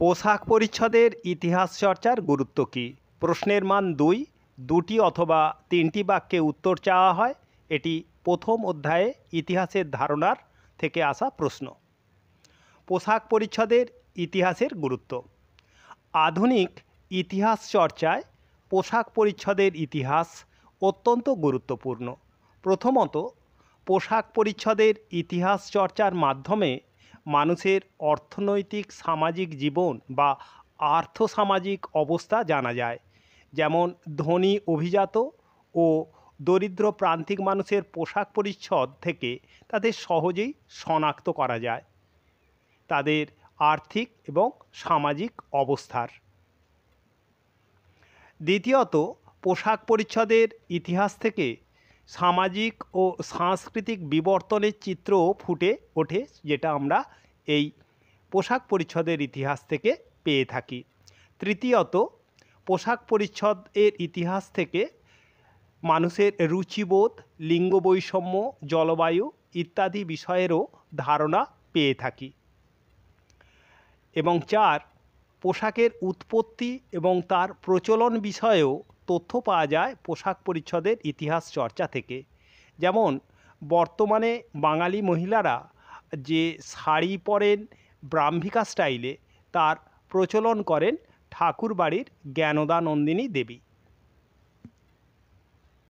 পোশাক পরিচ্ছদের ইতিহাস চর্চার গুরুত্ব কী প্রশ্নের মান দুই দুটি অথবা তিনটি বাক্যে উত্তর চাওয়া হয় এটি প্রথম অধ্যায়ে ইতিহাসের ধারণার থেকে আসা প্রশ্ন পোশাক পরিচ্ছদের ইতিহাসের গুরুত্ব আধুনিক ইতিহাস চর্চায় পোশাক পরিচ্ছদের ইতিহাস অত্যন্ত গুরুত্বপূর্ণ প্রথমত পোশাক পরিচ্ছদের ইতিহাস চর্চার মাধ্যমে মানুষের অর্থনৈতিক সামাজিক জীবন বা আর্থসামাজিক অবস্থা জানা যায় যেমন ধনী অভিজাত ও দরিদ্র প্রান্তিক মানুষের পোশাক পরিচ্ছদ থেকে তাদের সহজেই শনাক্ত করা যায় তাদের আর্থিক এবং সামাজিক অবস্থার দ্বিতীয়ত পোশাক পরিচ্ছদের ইতিহাস থেকে সামাজিক ও সাংস্কৃতিক বিবর্তনের চিত্রও ফুটে ওঠে যেটা আমরা এই পোশাক পরিচ্ছদের ইতিহাস থেকে পেয়ে থাকি তৃতীয়ত পোশাক পরিচ্ছদের ইতিহাস থেকে মানুষের রুচিবোধ লিঙ্গ বৈষম্য জলবায়ু ইত্যাদি বিষয়েরও ধারণা পেয়ে থাকি এবং চার পোশাকের উৎপত্তি এবং তার প্রচলন বিষয়েও তথ্য পাওয়া যায় পোশাক পরিচ্ছদের ইতিহাস চর্চা থেকে যেমন বর্তমানে বাঙালি মহিলারা যে শাড়ি পরেন ব্রাহ্মিকা স্টাইলে তার প্রচলন করেন ঠাকুরবাড়ির জ্ঞানদানন্দিনী দেবী